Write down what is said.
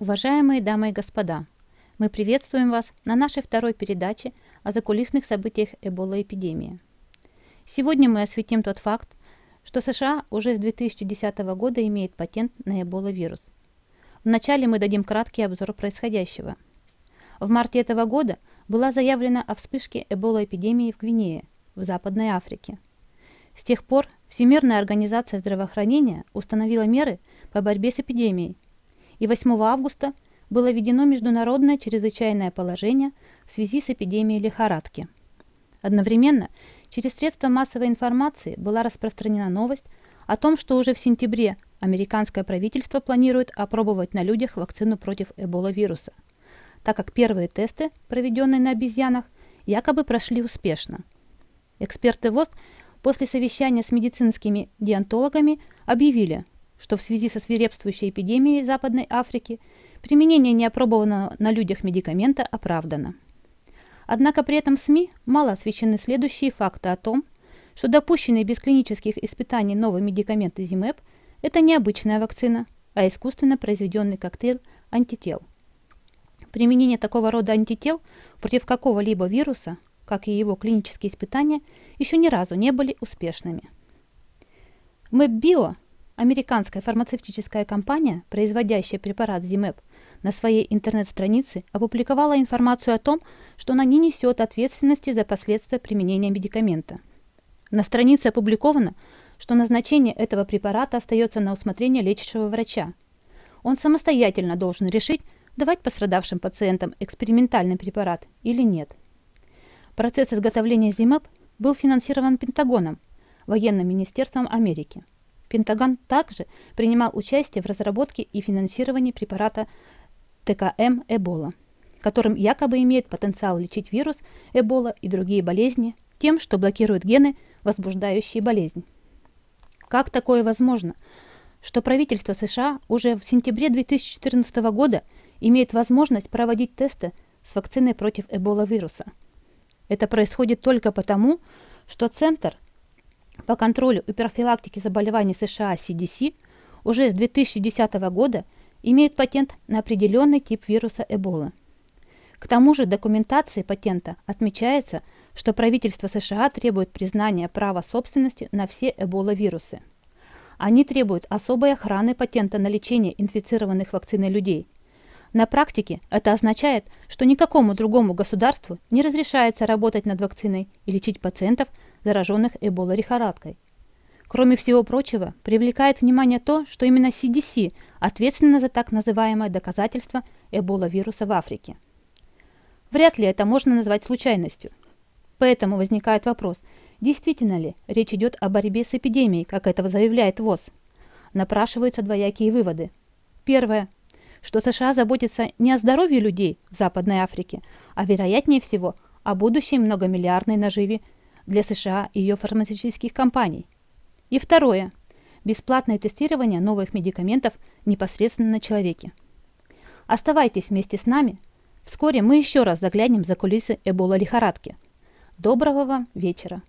Уважаемые дамы и господа, мы приветствуем вас на нашей второй передаче о закулисных событиях эбола-эпидемии. Сегодня мы осветим тот факт, что США уже с 2010 года имеет патент на эболовирус. Вначале мы дадим краткий обзор происходящего. В марте этого года была заявлена о вспышке эбола-эпидемии в Гвинее, в Западной Африке. С тех пор Всемирная организация здравоохранения установила меры по борьбе с эпидемией – и 8 августа было введено международное чрезвычайное положение в связи с эпидемией лихорадки. Одновременно через средства массовой информации была распространена новость о том, что уже в сентябре американское правительство планирует опробовать на людях вакцину против эбола-вируса, так как первые тесты, проведенные на обезьянах, якобы прошли успешно. Эксперты ВОЗ после совещания с медицинскими диантологами объявили, что в связи со свирепствующей эпидемией Западной Африки применение неопробованного на людях медикамента оправдано. Однако при этом в СМИ мало освещены следующие факты о том, что допущенный без клинических испытаний новый медикамент ЗИМЭП – это не обычная вакцина, а искусственно произведенный коктейль антител. Применение такого рода антител против какого-либо вируса, как и его клинические испытания, еще ни разу не были успешными. МЭП-био Американская фармацевтическая компания, производящая препарат Zimep, на своей интернет-странице опубликовала информацию о том, что она не несет ответственности за последствия применения медикамента. На странице опубликовано, что назначение этого препарата остается на усмотрение лечащего врача. Он самостоятельно должен решить, давать пострадавшим пациентам экспериментальный препарат или нет. Процесс изготовления ЗИМЭП был финансирован Пентагоном, военным министерством Америки – Пентагон также принимал участие в разработке и финансировании препарата ТКМ Эбола, которым якобы имеет потенциал лечить вирус Эбола и другие болезни тем, что блокирует гены, возбуждающие болезнь. Как такое возможно, что правительство США уже в сентябре 2014 года имеет возможность проводить тесты с вакциной против Эбола вируса? Это происходит только потому, что Центр – по контролю и профилактике заболеваний США CDC уже с 2010 года имеют патент на определенный тип вируса Эболы. К тому же в документации патента отмечается, что правительство США требует признания права собственности на все эбола-вирусы. Они требуют особой охраны патента на лечение инфицированных вакциной людей. На практике это означает, что никакому другому государству не разрешается работать над вакциной и лечить пациентов – зараженных Эбола-лихорадкой. Кроме всего прочего, привлекает внимание то, что именно CDC ответственна за так называемое доказательство Эбола-вируса в Африке. Вряд ли это можно назвать случайностью. Поэтому возникает вопрос, действительно ли речь идет о борьбе с эпидемией, как этого заявляет ВОЗ. Напрашиваются двоякие выводы. Первое что США заботится не о здоровье людей в Западной Африке, а вероятнее всего о будущей многомиллиардной наживе для США и ее фармацевтических компаний. И второе. Бесплатное тестирование новых медикаментов непосредственно на человеке. Оставайтесь вместе с нами. Вскоре мы еще раз заглянем за кулисы Эбола-лихорадки. Доброго вам вечера!